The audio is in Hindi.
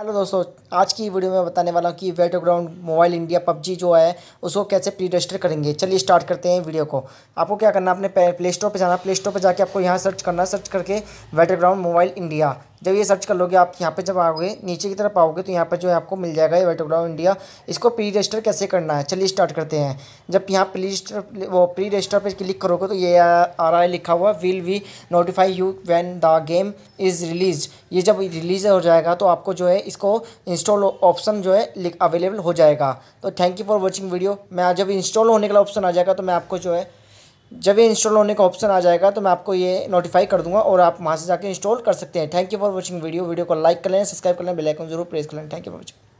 हेलो दोस्तों आज की वीडियो में बताने वाला हूँ कि battlegrounds mobile India PUBG जो है उसको कैसे प्री रजिस्टर करेंगे चलिए स्टार्ट करते हैं वीडियो को आपको क्या करना है अपने प्ले स्टोर पर जाना प्ले स्टोर पर जाके आपको यहाँ सर्च करना सर्च करके वेट ग्राउंड मोबाइल इंडिया जब ये सर्च कर लोगे आप यहाँ पे जब आओगे नीचे की तरफ आओगे तो यहाँ पे जो है आपको मिल जाएगा ये वेटोग्राउ इंडिया इसको प्री रजिस्टर कैसे करना है चलिए स्टार्ट करते हैं जब यहाँ प्री रजिस्टर वो प्री रजिस्टर पर क्लिक करोगे तो ये आ रहा है लिखा हुआ will we notify you when the game is release ये जब रिलीज़ हो जाएगा तो आपको जो है इसको इंस्टॉल ऑप्शन जो है अवेलेबल हो जाएगा तो thank you for watching video मैं जब इंस्टॉल होने का ऑप्शन आ जाएगा तो मैं आपको जो है जब ये इंस्टॉल होने का ऑप्शन आ जाएगा तो मैं आपको ये नोटिफाई कर दूंगा और आप वहाँ से जाकर इंस्टॉल कर सकते हैं thank you for watching video video को लाइक कर लें सब्सक्राइब कर लें बेलाइकन जरूर प्रेस कर लें थैंक यू फॉर वॉचिंग